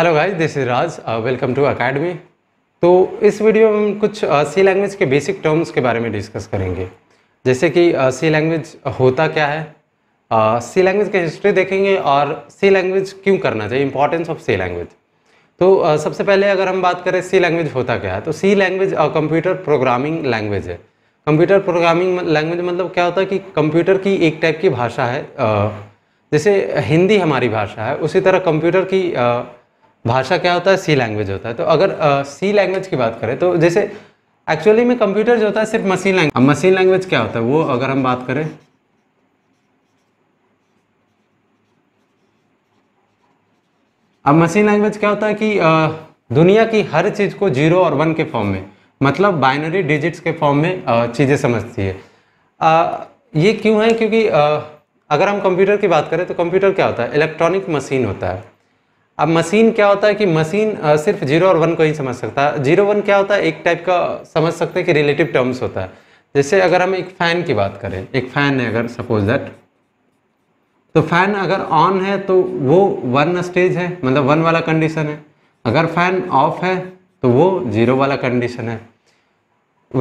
hello guys this is Raj welcome to academy तो इस वीडियो में हम कुछ सी uh, लैंग्वेज के बेसिक टर्म्स के बारे में डिस्कस करेंगे जैसे कि सी uh, लैंग्वेज होता क्या है सी uh, लैंग्वेज की हिस्ट्री देखेंगे और सी लैंग्वेज क्यों करना चाहिए इंपॉर्टेंस ऑफ सी लैंग्वेज तो uh, सबसे पहले अगर हम बात करें सी लैंग्वेज होता क्या है तो C language computer programming language है कंप्यूटर प्रोग्रामिंग लैंग्वेज मतलब क्या होता है कि कंप्यूटर की एक टाइप की भाषा है uh, जैसे हिंदी हमारी भाषा है उसी तरह कंप्यूटर की uh, भाषा क्या होता है सी लैंग्वेज होता है तो अगर सी लैंग्वेज की बात करें तो जैसे एक्चुअली में कंप्यूटर जो होता है सिर्फ मशीन लैंग्वेज अब मशीन लैंग्वेज क्या होता है वो अगर हम बात करें अब मशीन लैंग्वेज क्या होता है कि uh, दुनिया की हर चीज़ को जीरो और वन के फॉर्म में मतलब बाइनरी डिजिट्स के फॉर्म में चीज़ें समझती है uh, ये क्यों है क्योंकि uh, अगर हम कंप्यूटर की बात करें तो कंप्यूटर क्या होता है इलेक्ट्रॉनिक मशीन होता है अब मशीन क्या होता है कि मशीन सिर्फ जीरो और वन को ही समझ सकता है जीरो वन क्या होता है एक टाइप का समझ सकते हैं कि रिलेटिव टर्म्स होता है जैसे अगर हम एक फ़ैन की बात करें एक फ़ैन है अगर सपोज दैट तो फ़ैन अगर ऑन है तो वो वन स्टेज है मतलब वन वाला कंडीशन है अगर फ़ैन ऑफ है तो वो जीरो वाला कंडीशन है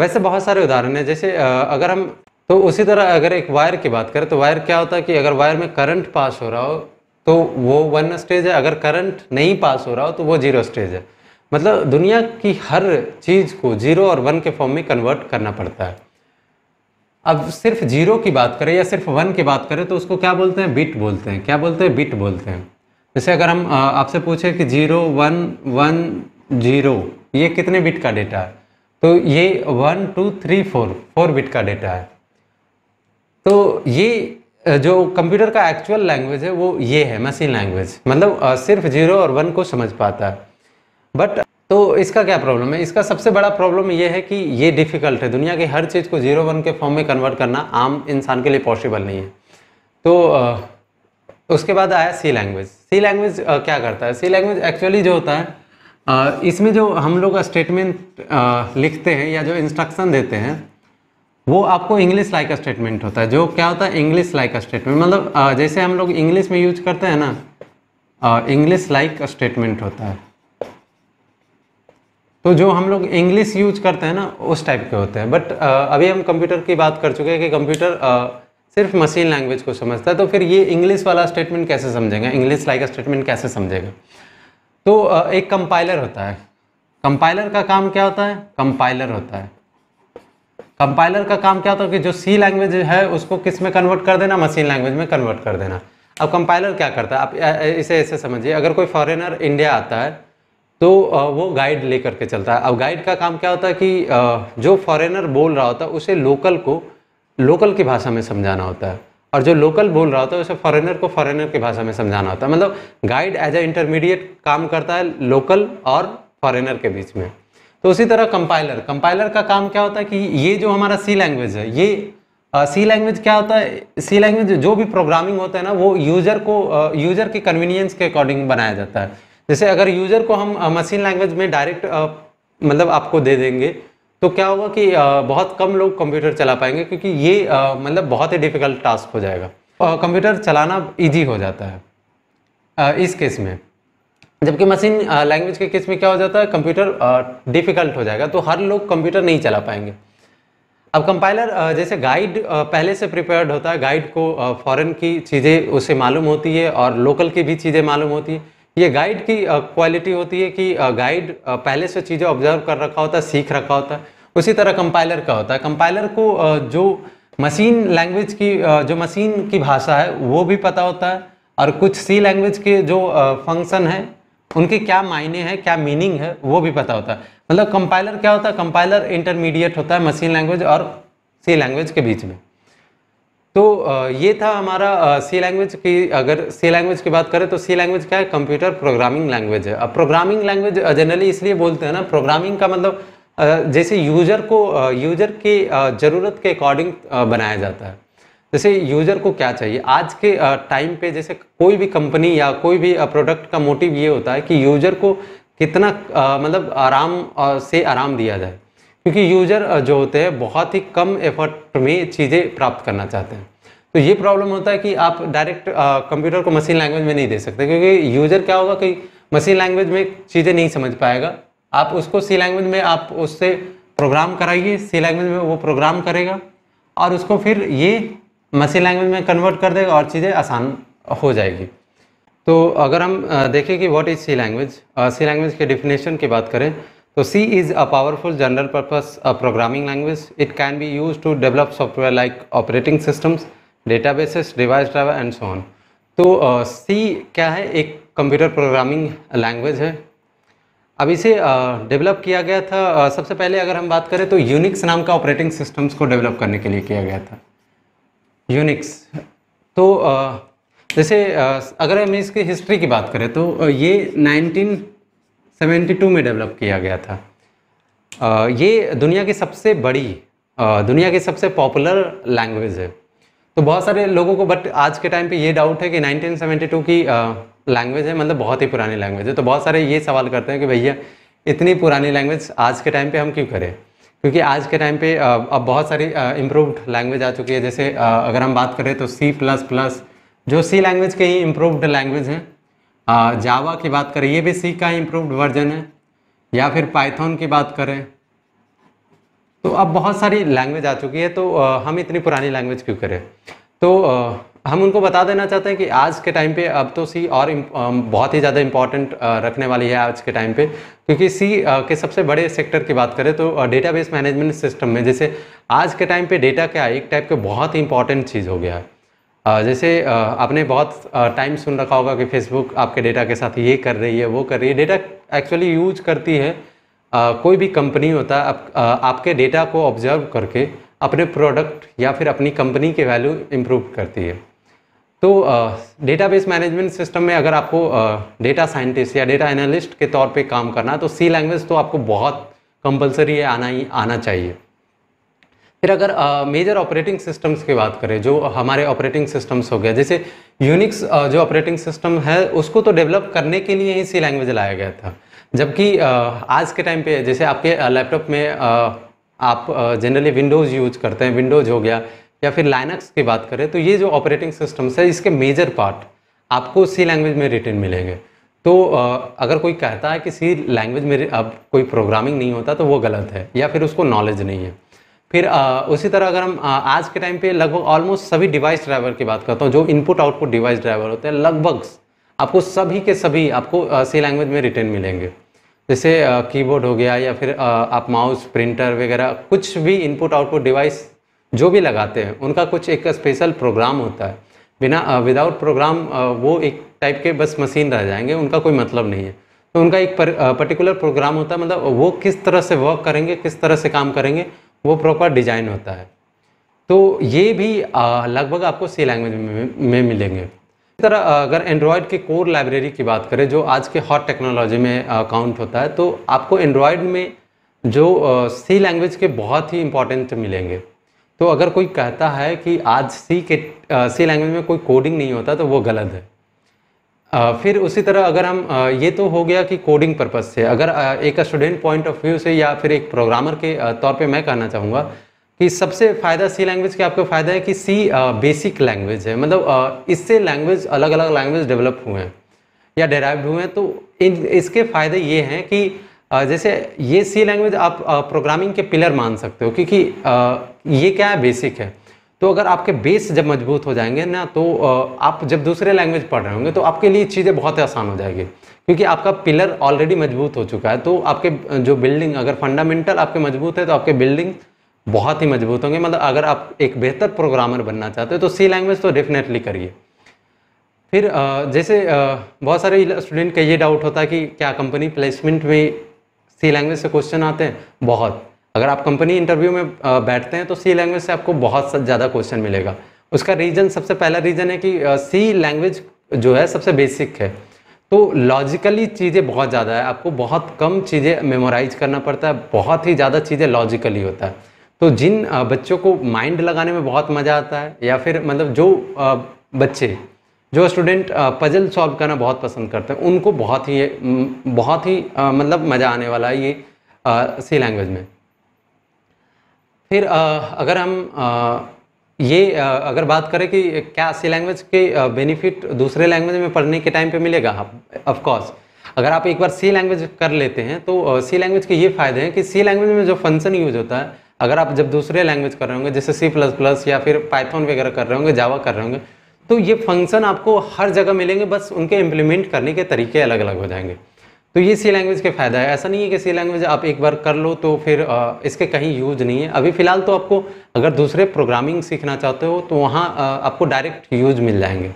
वैसे बहुत सारे उदाहरण हैं जैसे अगर हम तो उसी तरह अगर एक वायर की बात करें तो वायर क्या होता है कि अगर वायर में करंट पास हो रहा हो तो वो वन स्टेज है अगर करंट नहीं पास हो रहा हो तो वो जीरो स्टेज है मतलब दुनिया की हर चीज़ को जीरो और वन के फॉर्म में कन्वर्ट करना पड़ता है अब सिर्फ जीरो की बात करें या सिर्फ वन की बात करें तो उसको क्या बोलते हैं बिट बोलते हैं क्या बोलते हैं बिट बोलते हैं जैसे अगर हम आपसे पूछें कि जीरो वन वन जीरो ये कितने बिट का डेटा है तो ये one two three four four bit का डेटा है तो ये जो कंप्यूटर का एक्चुअल लैंग्वेज है वो ये है मशीन लैंग्वेज मतलब सिर्फ जीरो और वन को समझ पाता है बट तो इसका क्या प्रॉब्लम है इसका सबसे बड़ा प्रॉब्लम ये है कि ये डिफ़िकल्ट है दुनिया की हर चीज़ को जीरो वन के फॉर्म में कन्वर्ट करना आम इंसान के लिए पॉसिबल नहीं है तो उसके बाद आया सी लैंग्वेज सी लैंग्वेज क्या करता है सी लैंग्वेज एक्चुअली जो होता है इसमें जो हम लोग स्टेटमेंट लिखते हैं या जो इंस्ट्रक्शन देते हैं वो आपको इंग्लिश लाइक स्टेटमेंट होता है जो क्या होता है इंग्लिश लाइक स्टेटमेंट मतलब जैसे हम लोग इंग्लिश में यूज करते हैं ना इंग्लिश लाइक स्टेटमेंट होता है तो जो हम लोग इंग्लिश यूज करते हैं ना उस टाइप के होते हैं बट अभी हम कंप्यूटर की बात कर चुके हैं कि कंप्यूटर सिर्फ मशीन लैंग्वेज को समझता है तो फिर ये इंग्लिश वाला स्टेटमेंट कैसे समझेगा इंग्लिश लाइक स्टेटमेंट कैसे समझेगा तो एक कंपाइलर होता है कंपाइलर का काम क्या होता है कंपाइलर होता है कंपाइलर का काम क्या होता है कि जो सी लैंग्वेज है उसको किस में कन्वर्ट कर देना मशीन लैंग्वेज में कन्वर्ट कर देना अब कंपाइलर क्या करता है आप इसे ऐसे समझिए अगर कोई फॉरेनर इंडिया आता है तो वो गाइड लेकर के चलता है अब गाइड का काम क्या होता है कि जो फॉरेनर बोल रहा होता है उसे लोकल को लोकल की भाषा में समझाना होता है और जो लोकल बोल रहा होता है उसे फॉरेनर को फॉरेनर की भाषा में समझाना होता है मतलब गाइड एज ए इंटरमीडिएट काम करता है लोकल और फॉरेनर के बीच में तो उसी तरह कंपाइलर कंपाइलर का काम क्या होता है कि ये जो हमारा सी लैंग्वेज है ये सी लैंग्वेज क्या होता है सी लैंग्वेज जो भी प्रोग्रामिंग होता है ना वो यूजर को यूजर के कन्वीनियंस के अकॉर्डिंग बनाया जाता है जैसे अगर यूजर को हम मशीन लैंग्वेज में डायरेक्ट मतलब आपको दे देंगे तो क्या होगा कि बहुत कम लोग कंप्यूटर चला पाएंगे क्योंकि ये मतलब बहुत ही डिफिकल्ट टास्क हो जाएगा कंप्यूटर चलाना ईजी हो जाता है इस केस में जबकि मशीन लैंग्वेज के केस में क्या हो जाता है कंप्यूटर डिफ़िकल्ट हो जाएगा तो हर लोग कंप्यूटर नहीं चला पाएंगे अब कंपाइलर जैसे गाइड पहले से प्रिपेयर्ड होता है गाइड को फॉरेन की चीज़ें उसे मालूम होती है और लोकल की भी चीज़ें मालूम होती है ये गाइड की क्वालिटी होती है कि गाइड पहले से चीज़ें ऑब्जर्व कर रखा होता है सीख रखा होता है उसी तरह कंपाइलर का होता है कंपाइलर को जो मशीन लैंग्वेज की जो मशीन की भाषा है वो भी पता होता है और कुछ सी लैंग्वेज के जो फंक्शन है उनके क्या मायने हैं क्या मीनिंग है वो भी पता होता है मतलब कंपाइलर क्या होता है कंपाइलर इंटरमीडिएट होता है मशीन लैंग्वेज और सी लैंग्वेज के बीच में तो ये था हमारा सी लैंग्वेज की अगर सी लैंग्वेज की बात करें तो सी लैंग्वेज क्या है कंप्यूटर प्रोग्रामिंग लैंग्वेज है अब प्रोग्रामिंग लैंग्वेज जनरली इसलिए बोलते हैं ना प्रोग्रामिंग का मतलब जैसे यूजर को यूजर की ज़रूरत के अकॉर्डिंग बनाया जाता है जैसे यूजर को क्या चाहिए आज के टाइम पे जैसे कोई भी कंपनी या कोई भी प्रोडक्ट का मोटिव ये होता है कि यूजर को कितना मतलब आराम से आराम दिया जाए क्योंकि यूजर जो होते हैं बहुत ही कम एफर्ट में चीज़ें प्राप्त करना चाहते हैं तो ये प्रॉब्लम होता है कि आप डायरेक्ट कंप्यूटर को मशीन लैंग्वेज में नहीं दे सकते क्योंकि यूजर क्या होगा कि मशीन लैंग्वेज में चीज़ें नहीं समझ पाएगा आप उसको सी लैंग्वेज में आप उससे प्रोग्राम कराइए सी लैंग्वेज में वो प्रोग्राम करेगा और उसको फिर ये मशीन लैंग्वेज में कन्वर्ट कर देगा और चीज़ें आसान हो जाएगी तो अगर हम देखें कि what is C language C language के डिफिनेशन की बात करें तो सी इज़ तो, a powerful general purpose programming language it can be use to develop software like operating systems databases device driver and so on तो C uh, क्या है एक कंप्यूटर प्रोग्रामिंग लैंग्वेज है अब इसे डेवलप uh, किया गया था uh, सबसे पहले अगर हम बात करें तो यूनिक्स नाम का ऑपरेटिंग सिस्टम्स को डेवलप करने के लिए किया गया था यूनिक्स तो जैसे अगर हम इसकी हिस्ट्री की बात करें तो ये 1972 में डेवलप किया गया था ये दुनिया की सबसे बड़ी दुनिया की सबसे पॉपुलर लैंग्वेज है तो बहुत सारे लोगों को बट आज के टाइम पे ये डाउट है कि 1972 की लैंग्वेज है मतलब बहुत ही पुरानी लैंग्वेज है तो बहुत सारे ये सवाल करते हैं कि भैया इतनी पुरानी लैंग्वेज आज के टाइम पे हम क्यों करें क्योंकि आज के टाइम पे अब बहुत सारी इम्प्रूवड लैंग्वेज आ चुकी है जैसे अगर हम बात करें तो सी प्लस प्लस जो सी लैंग्वेज के ही इम्प्रूवड लैंग्वेज हैं जावा की बात करें ये भी सी का ही इम्प्रूवड वर्जन है या फिर पाइथन की बात करें तो अब बहुत सारी लैंग्वेज आ चुकी है तो हम इतनी पुरानी लैंग्वेज क्यों करें तो हम उनको बता देना चाहते हैं कि आज के टाइम पे अब तो सी और बहुत ही ज़्यादा इम्पॉर्टेंट रखने वाली है आज के टाइम पे क्योंकि सी के सबसे बड़े सेक्टर की बात करें तो डेटाबेस मैनेजमेंट सिस्टम में जैसे आज के टाइम पे डेटा क्या एक टाइप के बहुत ही इंपॉर्टेंट चीज़ हो गया है जैसे आपने बहुत टाइम सुन रखा होगा कि फेसबुक आपके डेटा के साथ ये कर रही है वो कर रही है डेटा एक्चुअली यूज करती है कोई भी कंपनी होता है आपके डेटा को ऑब्जर्व करके अपने प्रोडक्ट या फिर अपनी कंपनी के वैल्यू इम्प्रूव करती है तो डेटाबेस मैनेजमेंट सिस्टम में अगर आपको डेटा साइंटिस्ट या डेटा एनालिस्ट के तौर पे काम करना है तो सी लैंग्वेज तो आपको बहुत कंपलसरी है आना ही आना चाहिए फिर अगर मेजर ऑपरेटिंग सिस्टम्स की बात करें जो हमारे ऑपरेटिंग सिस्टम्स हो गया जैसे यूनिक्स uh, जो ऑपरेटिंग सिस्टम है उसको तो डेवलप करने के लिए ही सी लैंग्वेज लाया गया था जबकि uh, आज के टाइम पे जैसे आपके लैपटॉप में uh, आप जनरली विंडोज़ यूज करते हैं विंडोज़ हो गया या फिर लाइनक्स की बात करें तो ये जो ऑपरेटिंग सिस्टम्स है इसके मेजर पार्ट आपको सी लैंग्वेज में रिटर्न मिलेंगे तो अगर कोई कहता है कि सी लैंग्वेज में अब कोई प्रोग्रामिंग नहीं होता तो वो गलत है या फिर उसको नॉलेज नहीं है फिर उसी तरह अगर हम आज के टाइम पे लगभग ऑलमोस्ट सभी डिवाइस ड्राइवर की बात करता हूँ जो इनपुट आउटपुट डिवाइस ड्राइवर होते हैं लगभग आपको सभी के सभी आपको सी लैंग्वेज में रिटर्न मिलेंगे जैसे कीबोर्ड हो गया या फिर आप माउस प्रिंटर वगैरह कुछ भी इनपुट आउटपुट डिवाइस जो भी लगाते हैं उनका कुछ एक स्पेशल प्रोग्राम होता है बिना विदाउट प्रोग्राम वो एक टाइप के बस मशीन रह जाएंगे उनका कोई मतलब नहीं है तो उनका एक पर, पर्टिकुलर प्रोग्राम होता है मतलब वो किस तरह से वर्क करेंगे किस तरह से काम करेंगे वो प्रॉपर डिजाइन होता है तो ये भी लगभग आपको सी लैंग्वेज में, में मिलेंगे इसी तरह अगर एंड्रॉयड के कोर लाइब्रेरी की बात करें जो आज के हॉट टेक्नोलॉजी में काउंट होता है तो आपको एंड्रॉयड में जो सी लैंग्वेज के बहुत ही इंपॉर्टेंट मिलेंगे तो अगर कोई कहता है कि आज सी के सी लैंग्वेज में कोई कोडिंग नहीं होता तो वो गलत है आ, फिर उसी तरह अगर हम आ, ये तो हो गया कि कोडिंग पर्पज़ से अगर आ, एक स्टूडेंट पॉइंट ऑफ व्यू से या फिर एक प्रोग्रामर के तौर पे मैं कहना चाहूँगा कि सबसे फ़ायदा सी लैंग्वेज के आपका फ़ायदा है कि सी बेसिक लैंग्वेज है मतलब इससे लैंग्वेज अलग अलग लैंग्वेज डेवलप हुए हैं या डेराइव हुए हैं तो इन इसके फ़ायदे ये हैं कि जैसे ये सी लैंग्वेज आप प्रोग्रामिंग के पिलर मान सकते हो क्योंकि ये क्या है बेसिक है तो अगर आपके बेस जब मजबूत हो जाएंगे ना तो आप जब दूसरे लैंग्वेज पढ़ रहे होंगे तो आपके लिए चीज़ें बहुत आसान हो जाएगी क्योंकि आपका पिलर ऑलरेडी मजबूत हो चुका है तो आपके जो बिल्डिंग अगर फंडामेंटल आपके मजबूत है तो आपके बिल्डिंग बहुत ही मजबूत होंगे मतलब अगर आप एक बेहतर प्रोग्रामर बनना चाहते हो तो सी लैंग्वेज तो डेफिनेटली करिए फिर जैसे बहुत सारे स्टूडेंट का ये डाउट होता है कि क्या कंपनी प्लेसमेंट में सी लैंग्वेज से क्वेश्चन आते हैं बहुत अगर आप कंपनी इंटरव्यू में बैठते हैं तो सी लैंग्वेज से आपको बहुत ज़्यादा क्वेश्चन मिलेगा उसका रीज़न सबसे पहला रीज़न है कि सी लैंग्वेज जो है सबसे बेसिक है तो लॉजिकली चीज़ें बहुत ज़्यादा है आपको बहुत कम चीज़ें मेमोराइज करना पड़ता है बहुत ही ज़्यादा चीज़ें लॉजिकली होता है तो जिन बच्चों को माइंड लगाने में बहुत मज़ा आता है या फिर मतलब जो बच्चे जो स्टूडेंट पजल सॉल्व करना बहुत पसंद करते हैं उनको बहुत ही बहुत ही मतलब मज़ा आने वाला है ये सी लैंग्वेज में फिर अगर हम ये अगर बात करें कि क्या सी लैंग्वेज के बेनिफिट दूसरे लैंग्वेज में पढ़ने के टाइम पे मिलेगा ऑफ हाँ, कोर्स अगर आप एक बार सी लैंग्वेज कर लेते हैं तो सी लैंग्वेज के ये फ़ायदे हैं कि सी लैंग्वेज में जो फंक्शन यूज होता है अगर आप जब दूसरे लैंग्वेज कर रहे होंगे जैसे सी प्लस प्लस या फिर पाइथन वगैरह कर रहे होंगे जावा कर रहे होंगे तो ये फंक्शन आपको हर जगह मिलेंगे बस उनके इम्प्लीमेंट करने के तरीके अलग अलग हो जाएंगे तो ये सी लैंग्वेज के फ़ायदा है ऐसा नहीं है कि सी लैंग्वेज आप एक बार कर लो तो फिर आ, इसके कहीं यूज नहीं है अभी फ़िलहाल तो आपको अगर दूसरे प्रोग्रामिंग सीखना चाहते हो तो वहाँ आपको डायरेक्ट यूज मिल जाएंगे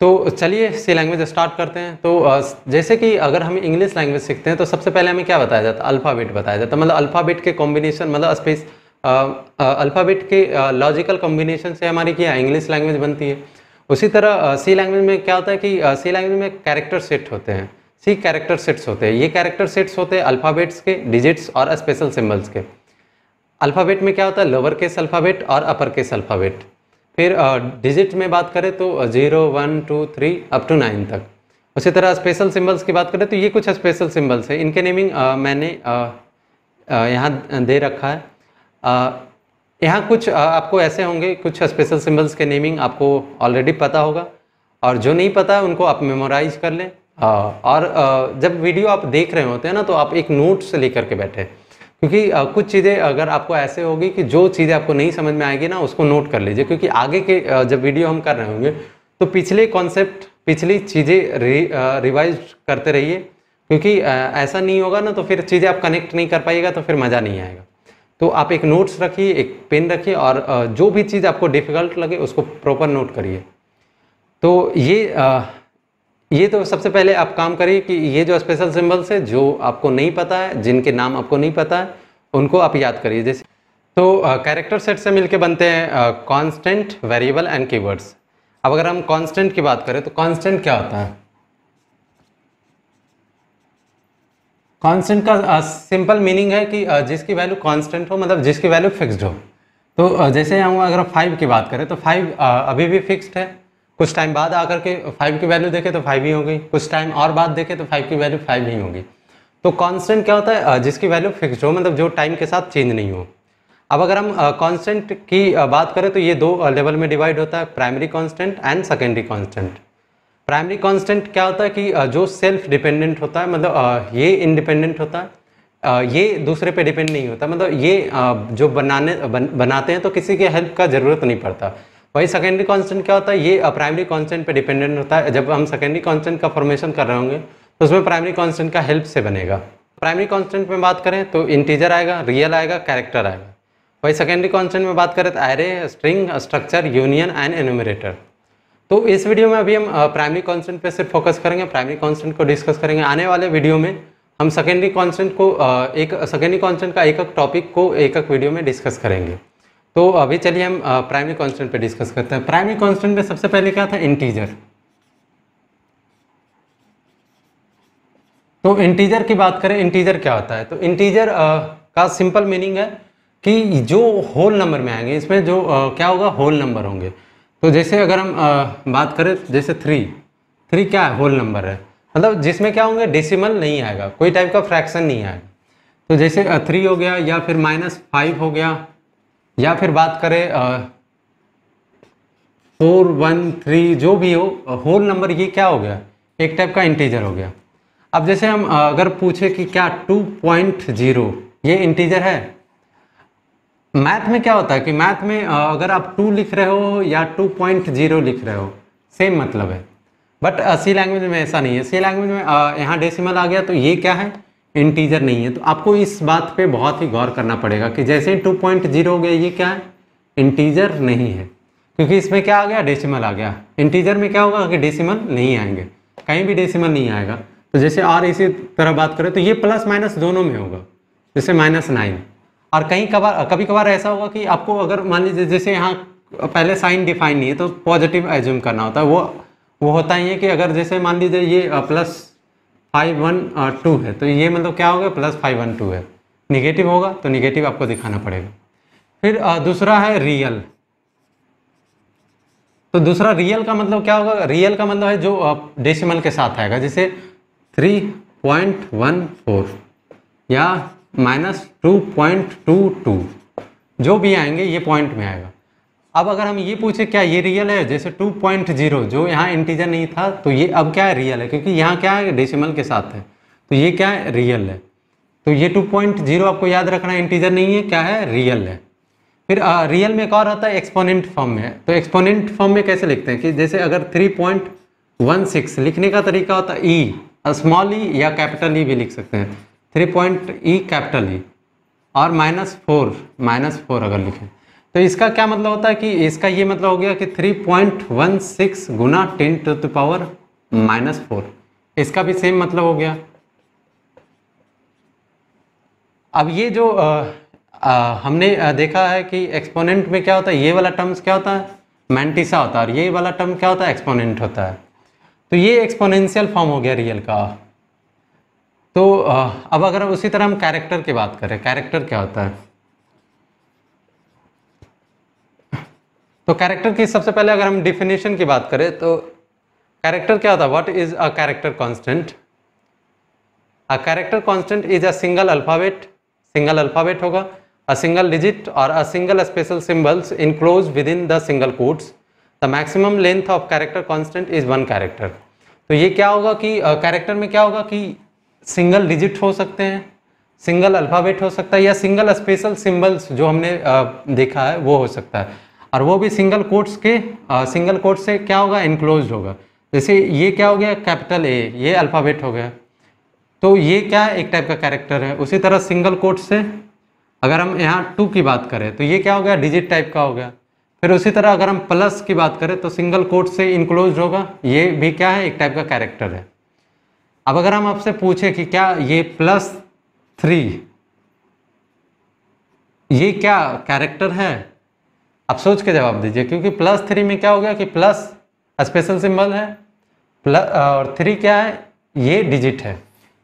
तो चलिए सी लैंग्वेज स्टार्ट करते हैं तो जैसे कि अगर हम इंग्लिश लैंग्वेज सीखते हैं तो सबसे पहले हमें क्या बताया जाता है अल्फ़ाबेट बताया जाता है मतलब अल्फ़ाबेट के कॉम्बिनेशन मतलब स्पेस अल्फ़ाबेट के लॉजिकल कॉम्बिनेशन से हमारी क्या इंग्लिश लैंग्वेज बनती है उसी तरह सी लैंग्वेज में क्या होता है कि सी लैंग्वेज में कैरेक्टर सेट होते हैं सी कैरेक्टर सेट्स होते हैं ये कैरेक्टर सेट्स होते हैं अल्फ़ाबेट्स के डिजिट्स और स्पेशल सिम्बल्स के अल्फ़ाबेट में क्या होता है लोअर केस अल्फ़ाबेट और अपर केस अल्फ़ाबेट फिर डिजिट में बात करें तो zero one two three up to nine तक उसी तरह स्पेशल सिम्बल्स की बात करें तो ये कुछ स्पेशल सिम्बल्स हैं इनके नेमिंग मैंने यहाँ दे रखा है यहाँ कुछ आपको ऐसे होंगे कुछ स्पेशल सिम्बल्स के नेमिंग आपको ऑलरेडी पता होगा और जो नहीं पता है उनको आप मेमोराइज कर लें और जब वीडियो आप देख रहे होते हैं ना तो आप एक नोट से लेकर के बैठे क्योंकि कुछ चीज़ें अगर आपको ऐसे होगी कि जो चीज़ें आपको नहीं समझ में आएगी ना उसको नोट कर लीजिए क्योंकि आगे के जब वीडियो हम कर रहे होंगे तो पिछले कॉन्सेप्ट पिछली चीज़ें रि, रिवाइज करते रहिए क्योंकि ऐसा नहीं होगा ना तो फिर चीज़ें आप कनेक्ट नहीं कर पाइएगा तो फिर मज़ा नहीं आएगा तो आप एक नोट्स रखिए एक पेन रखिए और जो भी चीज़ आपको डिफ़िकल्ट लगे उसको प्रॉपर नोट करिए तो ये ये तो सबसे पहले आप काम करिए कि ये जो स्पेशल सिम्बल्स है जो आपको नहीं पता है जिनके नाम आपको नहीं पता है उनको आप याद करिए जैसे तो कैरेक्टर सेट से मिलके बनते हैं कांस्टेंट वेरिएबल एंड कीवर्ड्स अब अगर हम कांस्टेंट की बात करें तो कांस्टेंट क्या होता है कांस्टेंट का सिंपल मीनिंग है कि जिसकी वैल्यू कांस्टेंट हो मतलब जिसकी वैल्यू फिक्स्ड हो तो जैसे हम अगर फाइव की बात करें तो फाइव अभी भी फिक्स्ड है कुछ टाइम बाद आकर के फाइव की वैल्यू देखें तो फाइव ही होगी कुछ टाइम और बाद देखें तो फाइव की वैल्यू फाइव ही होगी तो कॉन्स्टेंट क्या होता है जिसकी वैल्यू फिक्सड हो मतलब जो टाइम के साथ चेंज नहीं हो अब अगर हम कांस्टेंट की बात करें तो ये दो लेवल में डिवाइड होता है primary constant and secondary constant primary constant क्या होता है कि जो सेल्फ डिपेंडेंट होता है मतलब ये इंडिपेंडेंट होता है ये दूसरे पे डिपेंड नहीं होता मतलब ये जो बनाने बन, बनाते हैं तो किसी के हेल्प का ज़रूरत नहीं पड़ता वही सेकेंडरी कांस्टेंट क्या होता है ये प्राइमरी कांस्टेंट पे डिपेंडेंट होता है जब हम सेकेंडरी कांस्टेंट का फॉर्मेशन कर रहे होंगे तो उसमें प्राइमरी कांस्टेंट का हेल्प से बनेगा प्राइमरी कांस्टेंट में बात करें तो इंटीजर आएगा रियल आएगा कैरेक्टर आएगा वही सेकेंडरी कांस्टेंट में बात करें तो array string structure union and enumerator तो इस वीडियो में अभी हम प्राइमरी कॉन्सटेंट पे सिर्फ फोकस करेंगे प्राइमरी कांस्टेंट को डिस्कस करेंगे आने वाले वीडियो में हम सेकेंडरी कॉन्सटेंट को एक सेकेंडरी कांस्टेंट का एक एक टॉपिक को एक एक वीडियो में डिस्कस करेंगे तो अभी चलिए हम प्राइमरी कांस्टेंट पे डिस्कस करते हैं प्राइमरी कांस्टेंट में सबसे पहले क्या था इंटीजर तो इंटीजर की बात करें इंटीजर क्या होता है तो इंटीजर का सिंपल मीनिंग है कि जो होल नंबर में आएंगे इसमें जो क्या होगा होल नंबर होंगे तो जैसे अगर हम आ, बात करें जैसे थ्री थ्री क्या है होल नंबर है मतलब जिसमें क्या होंगे डेसिमल नहीं आएगा कोई टाइप का फ्रैक्शन नहीं आएगा तो जैसे थ्री हो गया या फिर माइनस फाइव हो गया या फिर बात करें फोर वन थ्री जो भी हो होल नंबर ये क्या हो गया एक टाइप का इंटीजर हो गया अब जैसे हम अगर पूछे कि क्या टू पॉइंट जीरो ये इंटीजर है मैथ में क्या होता है कि मैथ में अगर आप टू लिख रहे हो या टू पॉइंट जीरो लिख रहे हो सेम मतलब है बट सी लैंग्वेज में ऐसा नहीं है सी लैंग्वेज में यहाँ डेसिमल आ गया तो ये क्या है इंटीजर नहीं है तो आपको इस बात पे बहुत ही गौर करना पड़ेगा कि जैसे ही टू पॉइंट जीरो हो गया ये क्या है इंटीजर नहीं है क्योंकि इसमें क्या आ गया डेसिमल आ गया इंटीजर में क्या होगा कि डेसिमल नहीं आएंगे कहीं भी डेसिमल नहीं आएगा तो जैसे और इसी तरह बात करें तो ये प्लस माइनस दोनों में होगा जैसे माइनस नाइन और कहीं कभार कभी कभार ऐसा होगा कि आपको अगर मान लीजिए जैसे यहाँ पहले साइन डिफाइन नहीं है तो पॉजिटिव एज्यूम करना होता है वो वो होता ही है कि अगर जैसे मान लीजिए ये प्लस फाइव वन टू है तो ये मतलब क्या होगा प्लस फाइव वन टू है निगेटिव होगा तो निगेटिव आपको दिखाना पड़ेगा फिर दूसरा है रियल तो दूसरा रियल का मतलब क्या होगा रियल का मतलब है जो डेसिमल के साथ आएगा जैसे थ्री पॉइंट वन फोर या minus two point two two जो भी आएंगे ये पॉइंट में आएगा अब अगर हम ये पूछे क्या ये रियल है जैसे 2.0 जो यहाँ इंटीजर नहीं था तो ये अब क्या है रियल है क्योंकि यहाँ क्या है डेसिमल के साथ है तो ये क्या है रियल है तो ये 2.0 आपको याद रखना इंटीजर नहीं है क्या है रियल है फिर आ, रियल में एक और आता है एक्सपोनेंट फॉर्म में तो एक्सपोनेंट फॉर्म में कैसे लिखते हैं कि जैसे अगर सिक्स लिखने का तरीका होता ई स्मॉल ई या कैपिटल ई e भी लिख सकते हैं three point E capital E और माइनस फोर माइनस फोर अगर लिखें तो इसका क्या मतलब होता है कि इसका ये मतलब हो गया कि थ्री पॉइंट वन सिक्स गुना ten to the power minus four इसका भी सेम मतलब हो गया अब ये जो आ, आ, हमने देखा है कि एक्सपोनेंट में क्या होता है ये वाला टर्म्स क्या होता है मैंटिसा होता है और ये वाला टर्म क्या होता है एक्सपोनेंट होता है तो ये एक्सपोनेंशियल फॉर्म हो गया रियल का तो अब अगर उसी तरह हम कैरेक्टर की बात करें कैरेक्टर क्या होता है तो कैरेक्टर की सबसे पहले अगर हम डिफिनेशन की बात करें तो कैरेक्टर क्या होता है what is a character constant a character constant is a single alphabet single alphabet होगा अ सिंगल डिजिट और a single special symbols enclose with in the single quotes the maximum length of character constant is one character तो ये क्या होगा कि character uh, में क्या होगा कि सिंगल डिजिट हो सकते हैं सिंगल अल्फ़ाबेट हो सकता है या सिंगल स्पेशल सिंबल्स जो हमने देखा है वो हो सकता है और वो भी सिंगल कोट्स के सिंगल कोट से क्या होगा इनक्लोज होगा जैसे ये क्या हो गया कैपिटल ए ये अल्फ़ाबेट हो गया तो ये क्या एक टाइप का कैरेक्टर है उसी तरह सिंगल कोट से अगर हम यहाँ टू की बात करें तो ये क्या हो गया डिजिट टाइप का हो गया फिर उसी तरह अगर हम प्लस की बात करें तो सिंगल कोट से इनक्लोज होगा ये भी क्या है एक टाइप का कैरेक्टर है अब अगर हम आपसे पूछे कि क्या ये प्लस थ्री ये क्या कैरेक्टर है आप सोच के जवाब दीजिए क्योंकि प्लस थ्री में क्या हो गया कि प्लस स्पेशल सिंबल है प्लस और थ्री क्या है ये डिजिट है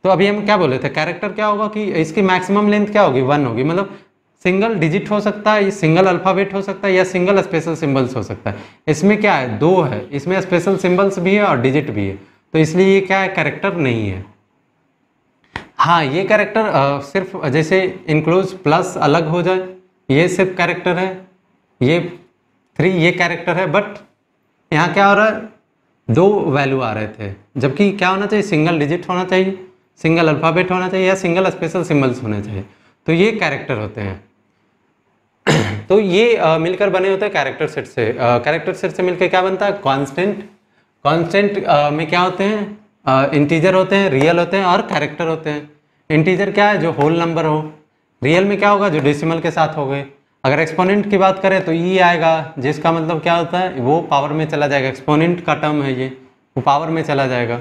तो अभी हम क्या बोले थे कैरेक्टर क्या होगा कि इसकी मैक्सिमम लेंथ क्या होगी वन होगी मतलब सिंगल डिजिट हो सकता है सिंगल अल्फ़ाबेट हो सकता है या सिंगल स्पेशल सिंबल्स हो सकता है इसमें क्या है दो है इसमें स्पेशल सिंबल्स भी है और डिजिट भी है तो इसलिए ये क्या है करेक्टर नहीं है हाँ ये कैरेक्टर सिर्फ जैसे इनक्लोज प्लस अलग हो जाए ये सिर्फ कैरेक्टर है ये थ्री ये कैरेक्टर है बट यहाँ क्या हो रहा है दो वैल्यू आ रहे थे जबकि क्या होना चाहिए सिंगल डिजिट होना चाहिए सिंगल अल्फ़ाबेट होना चाहिए या सिंगल स्पेशल सिम्बल्स होने चाहिए तो ये कैरेक्टर होते हैं तो ये आ, मिलकर बने होते हैं कैरेक्टर सेट से कैरेक्टर सेट से मिलकर क्या बनता है कॉन्स्टेंट कॉन्स्टेंट uh, में क्या होते हैं इंटीजर uh, होते हैं रियल होते हैं और कैरेक्टर होते हैं इंटीजर क्या है जो होल नंबर हो रियल में क्या होगा जो डेसिमल के साथ हो गए अगर एक्सपोनेंट की बात करें तो ई e आएगा जिसका मतलब क्या होता है वो पावर में चला जाएगा एक्सपोनेंट का टर्म है ये वो पावर में चला जाएगा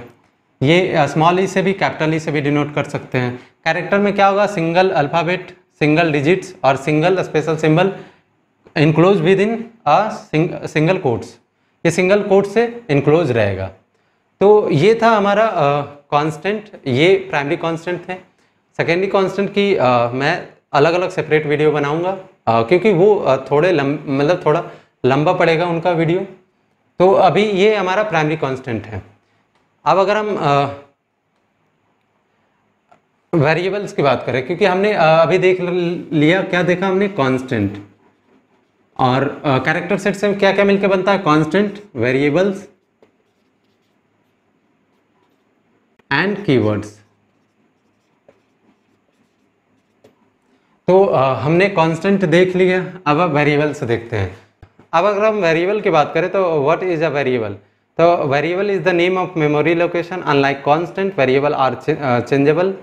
ये स्मॉल uh, ई e से भी कैपिटल ई e से भी डिनोट कर सकते हैं कैरेक्टर में क्या होगा सिंगल अल्फ़ाबेट सिंगल डिजिट्स और single special symbol enclose with in single quotes ये सिंगल कोट से इनक्लोज रहेगा तो ये था हमारा कांस्टेंट ये प्राइमरी कांस्टेंट थे सेकेंडरी कांस्टेंट की uh, मैं अलग अलग सेपरेट वीडियो बनाऊंगा uh, क्योंकि वो थोड़े मतलब थोड़ा लंबा पड़ेगा उनका वीडियो तो अभी ये हमारा प्राइमरी कांस्टेंट है अब अगर हम वेरिएबल्स वेरिएबल्स की बात करें क्योंकि हमने अभी देख लिया क्या देखा हमने कॉन्स्टेंट और कैरेक्टर सेट से क्या क्या मिलकर बनता है कॉन्स्टेंट वेरिएबल्स एंड कीवर्ड्स तो आ, हमने कॉन्स्टेंट देख लिया अब अब वेरिएबल्स देखते हैं अब अगर हम वेरिएबल की बात करें तो व्हाट इज़ तो अ वेरिएबल तो variable is the name of memory location unlike constant variable are changeable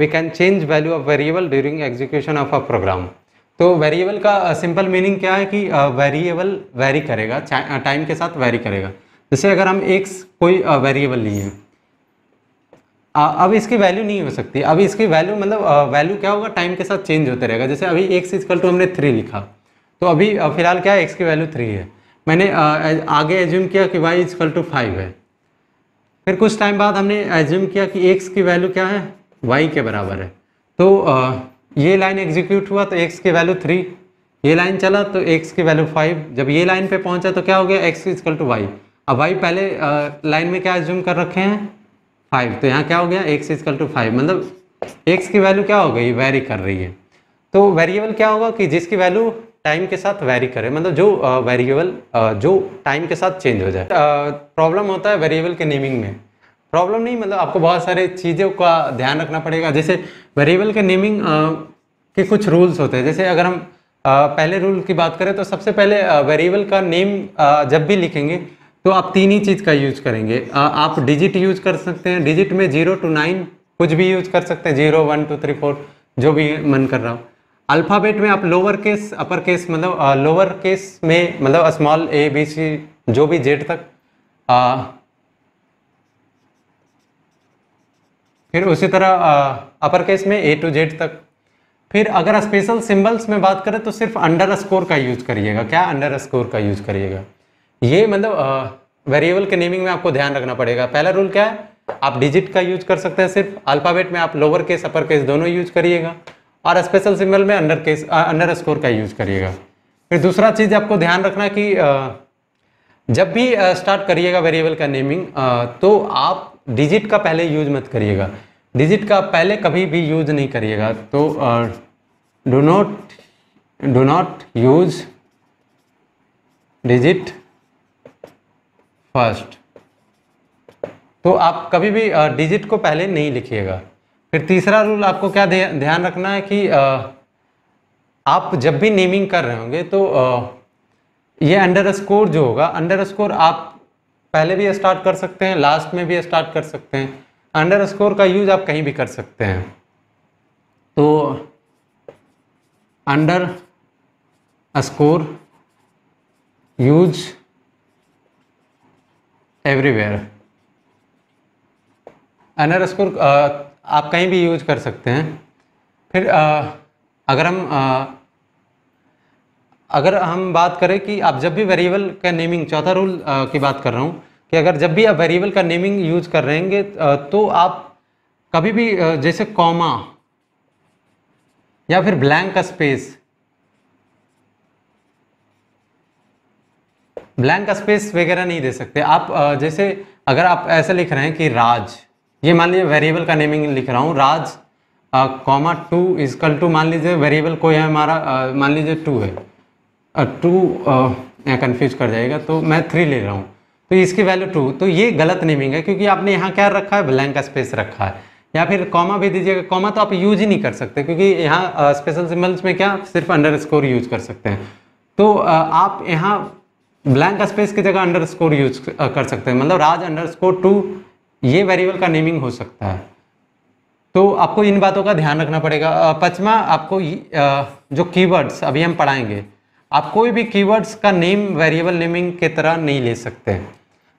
we can change value of variable during execution of a program तो वेरिएबल का सिंपल uh, मीनिंग क्या है कि variable uh, vary करेगा time uh, के साथ very करेगा जैसे अगर हम एक कोई वेरिएबल लिए अब इसकी वैल्यू नहीं हो सकती अभी इसकी वैल्यू मतलब वैल्यू क्या होगा टाइम के साथ चेंज होते रहेगा जैसे अभी एक्स इजकल टू हमने थ्री लिखा तो अभी फिलहाल क्या है एक्स की वैल्यू थ्री है मैंने आगे एज्यूम किया कि वाई इजकल टू फाइव है फिर कुछ टाइम बाद हमने एज्यूम किया कि एक्स की वैल्यू क्या है वाई के बराबर है तो ये लाइन एग्जीक्यूट हुआ तो एक्स की वैल्यू थ्री ये लाइन चला तो एक्स की वैल्यू फाइव जब ये लाइन पे पहुंचा तो क्या हो गया एक्स इजकल टू वाई अब वाई पहले लाइन में क्या एज्यूम कर रखे हैं फाइव तो यहाँ क्या हो गया एक्स इजकल टू फाइव मतलब एक्स की वैल्यू क्या हो गई वेरी कर रही है तो वेरिएबल क्या होगा कि जिसकी वैल्यू टाइम के साथ वेरी करे मतलब जो वेरिएबल जो टाइम के साथ चेंज हो जाए प्रॉब्लम होता है वेरिएबल के नेमिंग में प्रॉब्लम नहीं मतलब आपको बहुत सारे चीज़ों का ध्यान रखना पड़ेगा जैसे वेरिएबल के नेमिंग के कुछ रूल्स होते हैं जैसे अगर हम पहले रूल की बात करें तो सबसे पहले वेरिएबल का नेम जब भी लिखेंगे तो आप तीन ही चीज़ का यूज करेंगे आप डिजिट यूज कर सकते हैं डिजिट में जीरो टू नाइन कुछ भी यूज कर सकते हैं zero one two three four जो भी मन कर रहा हो अल्फ़ाबेट में आप लोअर केस अपर केस मतलब लोअर केस में मतलब स्मॉल ए बी सी जो भी जेड तक फिर उसी तरह अपर केस में ए टू जेड तक फिर अगर स्पेशल सिंबल्स में बात करें तो सिर्फ अंडर स्कोर का यूज करिएगा क्या अंडर स्कोर का यूज करिएगा ये मतलब वेरिएबल के नेमिंग में आपको ध्यान रखना पड़ेगा पहला रूल क्या है आप डिजिट का यूज कर सकते हैं सिर्फ अल्फ़ाबेट में आप लोअर केस अपर केस दोनों यूज करिएगा और स्पेशल सिंबल में अंडर केस अंडर स्कोर का यूज करिएगा फिर दूसरा चीज़ आपको ध्यान रखना कि आ, जब भी स्टार्ट करिएगा वेरिएबल का नेमिंग आ, तो आप डिजिट का पहले यूज मत करिएगा डिजिट का पहले कभी भी यूज नहीं करिएगा तो do not do not use digit first तो आप कभी भी डिजिट को पहले नहीं लिखिएगा फिर तीसरा रूल आपको क्या ध्यान रखना है कि आप जब भी नेमिंग कर रहे होंगे तो ये अंडर स्कोर जो होगा अंडर स्कोर आप पहले भी स्टार्ट कर सकते हैं लास्ट में भी स्टार्ट कर सकते हैं अंडर स्कोर का यूज आप कहीं भी कर सकते हैं तो underscore use everywhere underscore आप कहीं भी यूज कर सकते हैं फिर आ, uh, अगर हम आ, uh, अगर हम बात करें कि आप जब भी वेरिएबल का नेमिंग चौथा रूल की बात कर रहा हूँ कि अगर जब भी आप वेरिएबल का नेमिंग यूज कर रहेंगे तो आप कभी भी जैसे कॉमा या फिर ब्लैंक का स्पेस ब्लैंक का स्पेस वगैरह नहीं दे सकते आप जैसे अगर आप ऐसा लिख रहे हैं कि राज ये मान लीजिए वेरिएबल का नेमिंग लिख रहा हूँ Raj comma two equal two मान लीजिए वेरिएबल कोई है हमारा मान लीजिए टू है टू कन्फ्यूज कर जाएगा तो मैं थ्री ले रहा हूँ तो इसकी वैल्यू टू तो ये गलत नेमिंग है क्योंकि आपने यहाँ क्या रखा है ब्लैंक का स्पेस रखा है या फिर कॉमा भी दीजिएगा कॉमा तो आप यूज ही नहीं कर सकते क्योंकि यहाँ स्पेशल सिम्बल्स में क्या सिर्फ अंडर स्कोर यूज कर सकते हैं तो uh, आप यहाँ ब्लैंक स्पेस की जगह अंडर स्कोर यूज कर सकते हैं मतलब राज अंडर स्कोर टू ये वेरिएबल का नेमिंग हो सकता है तो आपको इन बातों का ध्यान रखना पड़ेगा पचमा आपको जो कीवर्ड्स अभी हम पढ़ाएंगे आप कोई भी कीवर्ड्स का नेम वेरिएबल नेमिंग के तरह नहीं ले सकते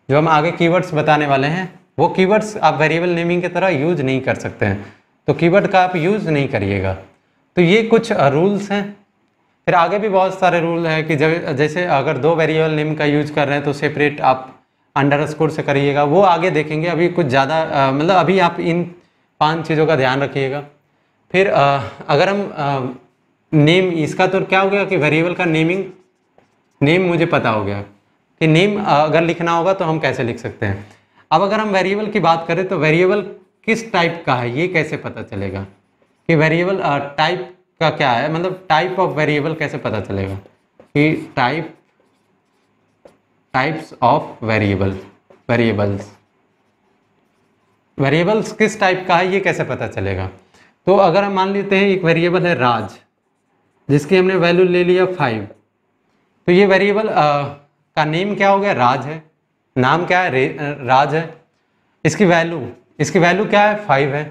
जो हम आगे कीवर्ड्स बताने वाले हैं वो कीवर्ड्स आप वेरिएबल नेमिंग की तरह यूज नहीं कर सकते हैं तो कीवर्ड का आप यूज़ नहीं करिएगा तो ये कुछ रूल्स हैं फिर आगे भी बहुत सारे रूल हैं कि जब जैसे अगर दो वेरिएबल नेम का यूज कर रहे हैं तो सेपरेट आप अंडर से करिएगा वो आगे देखेंगे अभी कुछ ज़्यादा मतलब अभी आप इन पांच चीज़ों का ध्यान रखिएगा फिर आ, अगर हम नेम इसका तो क्या हो गया कि वेरिएबल का नेमिंग नेम मुझे पता हो गया कि नेम अगर लिखना होगा तो हम कैसे लिख सकते हैं अब अगर हम वेरिएबल की बात करें तो वेरिएबल किस टाइप का है ये कैसे पता चलेगा कि वेरिएबल टाइप का क्या है मतलब टाइप ऑफ वेरिएबल कैसे पता चलेगा कि type types of variable variables variables किस टाइप का है ये कैसे पता चलेगा तो अगर हम मान लेते हैं एक वेरिएबल है राज जिसकी हमने वैल्यू ले लिया फाइव तो ये वेरिएबल का नेम क्या हो गया राज है नाम क्या है राज है इसकी वैल्यू इसकी वैल्यू क्या है फाइव है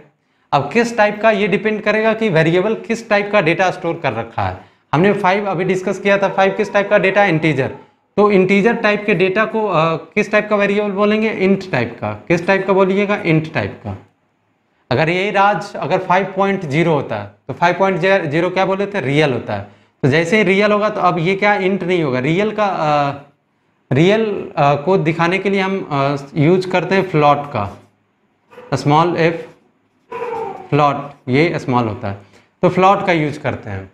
अब किस टाइप का ये डिपेंड करेगा कि वेरिएबल किस टाइप का डेटा स्टोर कर रखा है हमने फाइव अभी डिस्कस किया था फाइव किस टाइप का डेटा है इंटीजर तो इंटीजर टाइप के डेटा को आ, किस टाइप का वेरिएबल बोलेंगे इंट टाइप का किस टाइप का बोलिएगा इंट टाइप का अगर ये राज अगर 5.0 होता है तो 5.0 क्या बोले थे रियल होता है तो जैसे ही रियल होगा तो अब ये क्या इंट नहीं होगा रियल का आ, रियल आ, को दिखाने के लिए हम आ, यूज करते हैं फ्लॉट का स्मॉल एफ फ्लॉट ये स्मॉल होता है तो फ्लॉट का यूज करते हैं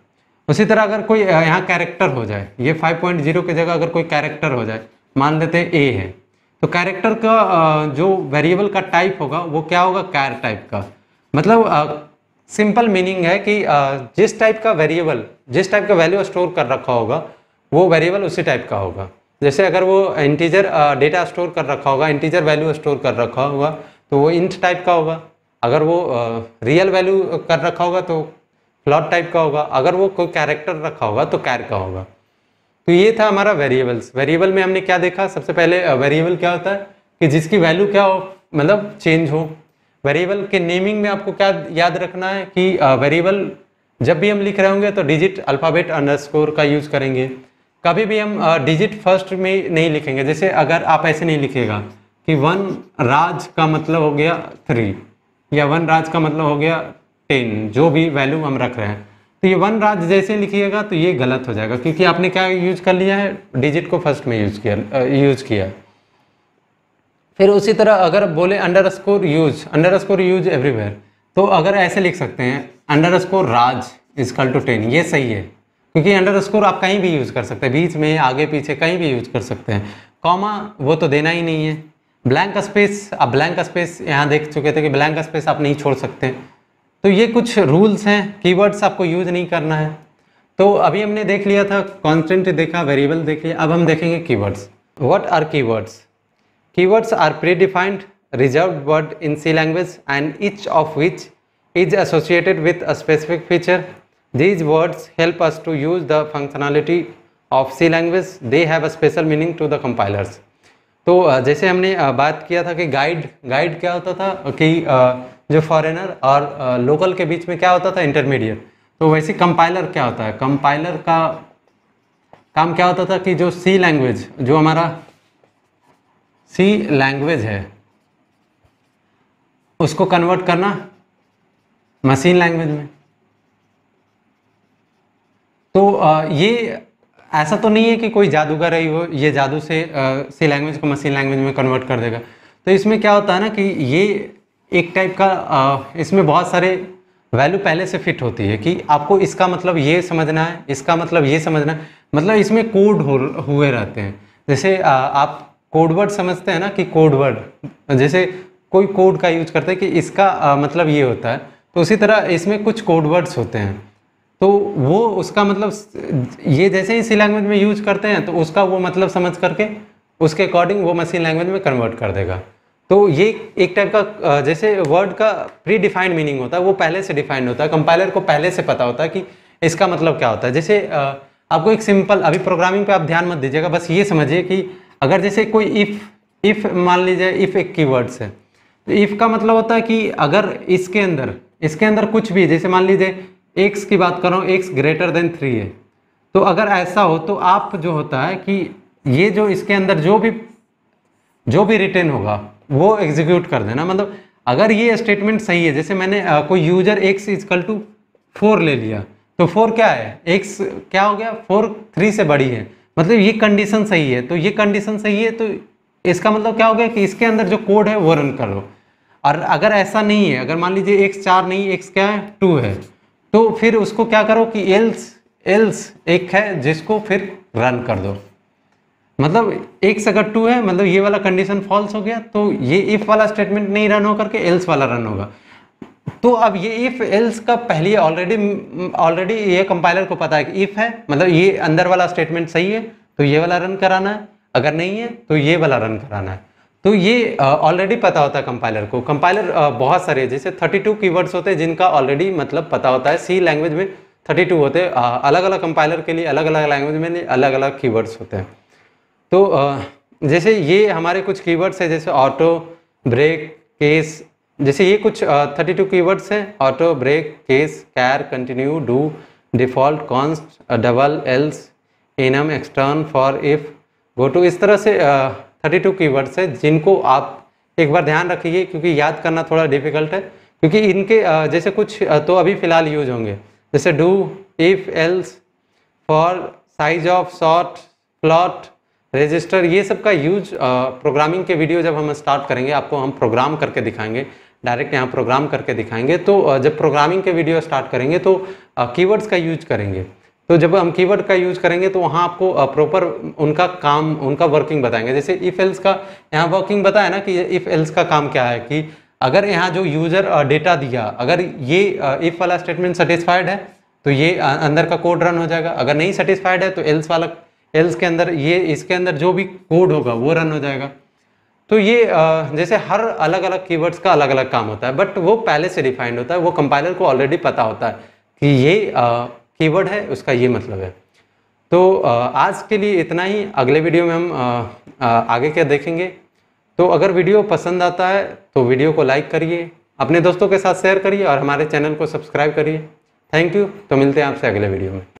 उसी तरह अगर कोई यहाँ कैरेक्टर हो जाए ये 5.0 के जगह अगर कोई कैरेक्टर हो जाए मान लेते हैं ए है तो कैरेक्टर का जो वेरिएबल का टाइप होगा वो क्या होगा कैर टाइप का मतलब सिंपल मीनिंग है कि जिस टाइप का वेरिएबल जिस टाइप का वैल्यू स्टोर कर रखा होगा वो वेरिएबल उसी टाइप का होगा जैसे अगर वो इंटीजर डेटा स्टोर कर रखा होगा इंटीजर वैल्यू स्टोर कर रखा होगा तो वो इंट टाइप का होगा अगर वो रियल वैल्यू कर रखा होगा तो फ्लॉट टाइप का होगा अगर वो कोई कैरेक्टर रखा होगा तो कैर का होगा तो ये था हमारा वेरिएबल्स वेरिएबल में हमने क्या देखा सबसे पहले वेरिएबल क्या होता है कि जिसकी वैल्यू क्या हो मतलब चेंज हो वेरिएबल के नेमिंग में आपको क्या याद रखना है कि वेरिएबल जब भी हम लिख रहे होंगे तो डिजिट अल्फ़ाबेट अंडरस्कोर का यूज़ करेंगे कभी भी हम डिजिट फर्स्ट में नहीं लिखेंगे जैसे अगर आप ऐसे नहीं लिखेगा कि वन राज का मतलब हो गया थ्री या वन राज का मतलब हो गया टेन जो भी वैल्यू हम रख रहे हैं तो ये वन राज्य जैसे लिखिएगा तो ये गलत हो जाएगा क्योंकि आपने क्या यूज कर लिया है डिजिट को फर्स्ट में यूज किया यूज किया फिर उसी तरह अगर बोले underscore use underscore use everywhere तो अगर ऐसे लिख सकते हैं underscore Raj equal two ten ये सही है क्योंकि अंडर स्कोर आप कहीं भी यूज़ कर सकते हैं बीच में आगे पीछे कहीं भी यूज़ कर सकते हैं कॉमा वो तो देना ही नहीं है ब्लैंक स्पेस आप ब्लैंक स्पेस यहाँ देख चुके थे कि ब्लैंक स्पेस आप नहीं छोड़ सकते तो ये कुछ रूल्स हैं कीवर्ड्स आपको यूज नहीं करना है तो अभी हमने देख लिया था कॉन्स्टेंट देखा वेरिएबल देख लिया अब हम देखेंगे keywords what are keywords keywords are predefined reserve word in C language and each of which is associated with a specific feature these words help us to use the functionality of C language they have a special meaning to the compilers तो जैसे हमने बात किया था कि guide guide क्या होता था कि जो फॉरेनर और लोकल के बीच में क्या होता था इंटरमीडिएट तो वैसे कंपाइलर क्या होता है कंपाइलर का काम क्या होता था कि जो सी लैंग्वेज जो हमारा सी लैंग्वेज है उसको कन्वर्ट करना मशीन लैंग्वेज में तो ये ऐसा तो नहीं है कि कोई जादूगर है वो ये जादू से सी लैंग्वेज को मशीन लैंग्वेज में कन्वर्ट कर देगा तो इसमें क्या होता है ना कि ये एक टाइप का आ, इसमें बहुत सारे वैल्यू पहले से फिट होती है कि आपको इसका मतलब ये समझना है इसका मतलब ये समझना है मतलब इसमें कोड हो हुए रहते हैं जैसे आ, आप कोडवर्ड समझते हैं ना कि कोडवर्ड जैसे कोई कोड का यूज करते हैं कि इसका आ, मतलब ये होता है तो उसी तरह इसमें कुछ कोडवर्ड्स होते हैं तो वो उसका मतलब ये जैसे ही सी लैंग्वेज में यूज करते हैं तो उसका वो मतलब समझ करके उसके अकॉर्डिंग वो मशीन लैंग्वेज में कन्वर्ट कर देगा तो ये एक टाइप का जैसे वर्ड का प्री डिफाइंड मीनिंग होता है वो पहले से डिफाइंड होता है कंपाइलर को पहले से पता होता है कि इसका मतलब क्या होता है जैसे आपको एक सिंपल अभी प्रोग्रामिंग पे आप ध्यान मत दीजिएगा बस ये समझिए कि अगर जैसे कोई इफ़ इफ़ मान लीजिए इफ़ एक की वर्ड्स है तो इफ़ का मतलब होता है कि अगर इसके अंदर इसके अंदर कुछ भी जैसे मान लीजिए एक्स की बात कर रहा हूँ एक्स ग्रेटर देन थ्री है तो अगर ऐसा हो तो आप जो होता है कि ये जो इसके अंदर जो भी जो भी रिटर्न होगा वो एग्जीक्यूट कर देना मतलब अगर ये स्टेटमेंट सही है जैसे मैंने कोई user x equal two four ले लिया तो फोर क्या है एक्स क्या हो गया फोर थ्री से बड़ी है मतलब ये कंडीशन सही है तो ये कंडीशन सही है तो इसका मतलब क्या हो गया कि इसके अंदर जो कोड है वो रन करो और अगर ऐसा नहीं है अगर मान लीजिए एक्स चार नहीं एक्स क्या है टू है तो फिर उसको क्या करो कि एल्स एल्स एक है जिसको फिर रन कर दो मतलब एक से अगर टू है मतलब ये वाला कंडीशन फॉल्स हो गया तो ये इफ वाला स्टेटमेंट नहीं रन होकर के एल्स वाला रन होगा तो अब ये इफ एल्स का पहले ऑलरेडी ऑलरेडी ये कंपाइलर को पता है कि इफ है मतलब ये अंदर वाला स्टेटमेंट सही है तो ये वाला रन कराना है अगर नहीं है तो ये वाला रन कराना है तो ये ऑलरेडी पता होता है कंपाइलर को कंपाइलर बहुत सारे जैसे 32 कीवर्ड्स होते हैं जिनका ऑलरेडी मतलब पता होता है सी लैंग्वेज में 32 होते हैं अलग अलग कंपाइलर के लिए अलग अलग लैंग्वेज में अलग अलग कीवर्ड्स होते हैं तो जैसे ये हमारे कुछ कीवर्ड्स हैं जैसे ऑटो ब्रेक केस जैसे ये कुछ थर्टी टू कीवर्ड्स हैं auto break case char continue do default const double else enum extern for if go to इस तरह से थर्टी टू वर्ड्स है जिनको आप एक बार ध्यान रखिए क्योंकि याद करना थोड़ा डिफिकल्ट है क्योंकि इनके जैसे कुछ तो अभी फ़िलहाल यूज होंगे जैसे do if else for size of short float register ये सब का यूज प्रोग्रामिंग के वीडियो जब हम स्टार्ट करेंगे आपको हम प्रोग्राम करके दिखाएंगे डायरेक्ट यहाँ प्रोग्राम करके दिखाएंगे तो जब प्रोग्रामिंग के वीडियो स्टार्ट करेंगे तो कीवर्ड्स का यूज करेंगे तो जब हम कीवर्ड का यूज करेंगे तो वहाँ आपको प्रॉपर उनका काम उनका वर्किंग बताएंगे जैसे इफ एल्स का यहाँ वर्किंग बताया ना कि इफ एल्स का काम क्या है कि अगर यहाँ जो यूजर डेटा दिया अगर ये इफ वाला स्टेटमेंट सेटिस्फाइड है तो ये अंदर का कोड रन हो जाएगा अगर नहीं सेटिस्फाइड है तो एल्स वाला एल्स के अंदर ये इसके अंदर जो भी कोड होगा वो रन हो जाएगा तो ये जैसे हर अलग अलग कीवर्ड्स का अलग अलग काम होता है बट वो पहले से डिफाइंड होता है वो कंपाइलर को ऑलरेडी पता होता है कि ये कीवर्ड है उसका ये मतलब है तो आज के लिए इतना ही अगले वीडियो में हम आगे क्या देखेंगे तो अगर वीडियो पसंद आता है तो वीडियो को लाइक करिए अपने दोस्तों के साथ शेयर करिए और हमारे चैनल को सब्सक्राइब करिए थैंक यू तो मिलते हैं आपसे अगले वीडियो में